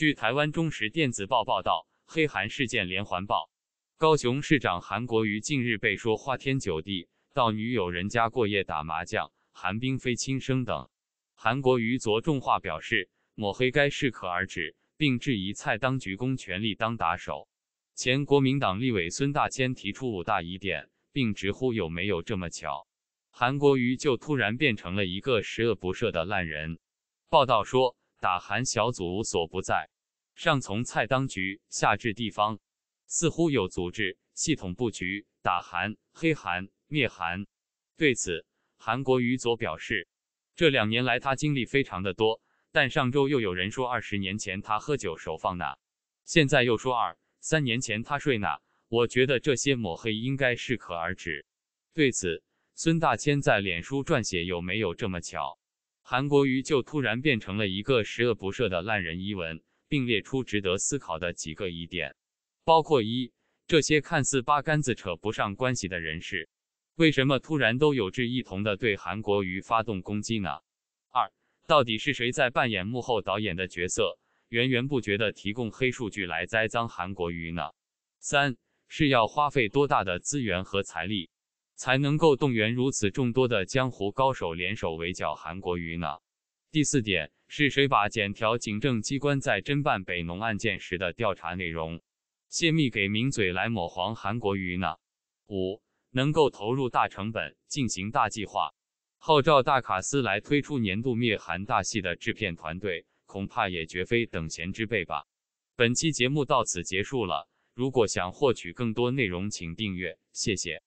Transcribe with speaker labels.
Speaker 1: 据台湾中时电子报报道，黑韩事件连环报，高雄市长韩国瑜近日被说花天酒地，到女友人家过夜、打麻将，韩冰非亲生等。韩国瑜着重话表示，抹黑该适可而止，并质疑蔡当局公权力当打手。前国民党立委孙大千提出五大疑点，并直呼有没有这么巧？韩国瑜就突然变成了一个十恶不赦的烂人。报道说。打韩小组无所不在，上从蔡当局，下至地方，似乎有组织、系统布局打韩、黑韩、灭韩。对此，韩国瑜佐表示，这两年来他经历非常的多，但上周又有人说二十年前他喝酒手放哪，现在又说二三年前他睡哪，我觉得这些抹黑应该适可而止。对此，孙大千在脸书撰写有没有这么巧？韩国瑜就突然变成了一个十恶不赦的烂人，一文并列出值得思考的几个疑点，包括一，这些看似八竿子扯不上关系的人士，为什么突然都有志一同的对韩国瑜发动攻击呢？二，到底是谁在扮演幕后导演的角色，源源不绝的提供黑数据来栽赃韩国瑜呢？三，是要花费多大的资源和财力？才能够动员如此众多的江湖高手联手围剿韩国瑜呢？第四点是谁把检调警政机关在侦办北农案件时的调查内容泄密给名嘴来抹黄韩国瑜呢？五能够投入大成本进行大计划，号召大卡司来推出年度灭韩大戏的制片团队，恐怕也绝非等闲之辈吧？本期节目到此结束了。如果想获取更多内容，请订阅，谢谢。